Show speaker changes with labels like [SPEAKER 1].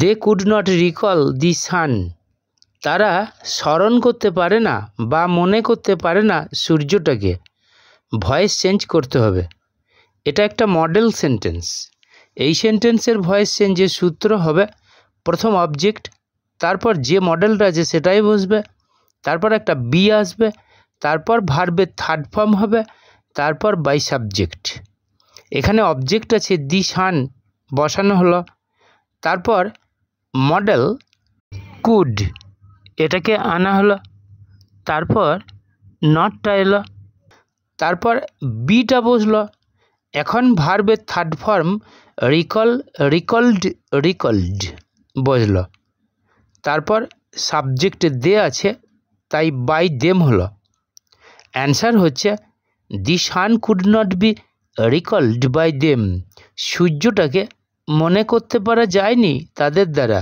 [SPEAKER 1] they could not recall the sun তারা স্মরণ করতে পারে না বা মনে করতে পারে না সূর্যটাকে ভয়েস চেঞ্জ করতে হবে এটা একটা মডেল সেন্টেন্স এই সেন্টেন্সের ভয়েস চেঞ্জের সূত্র হবে প্রথম অবজেক্ট তারপর যে মডেলটা আছে সেটাই বসবে তারপর একটা বি আসবে তারপর ভার্বে থার্ড ফর্ম হবে তারপর বাই সাবজেক্ট এখানে অবজেক্ট আছে দি সান বসানো হলো তারপর মডেল কুড এটাকে আনা হলো তারপর নটটা এলো তারপর বিটা বসলো এখন ভার্বের third form recall recalled recalled বসল তারপর সাবজেক্ট দে আছে তাই বাই দেম হলো অ্যান্সার হচ্ছে the sun could not be recalled by them সূর্যটাকে মনে করতে পারা যায়নি তাদের দ্বারা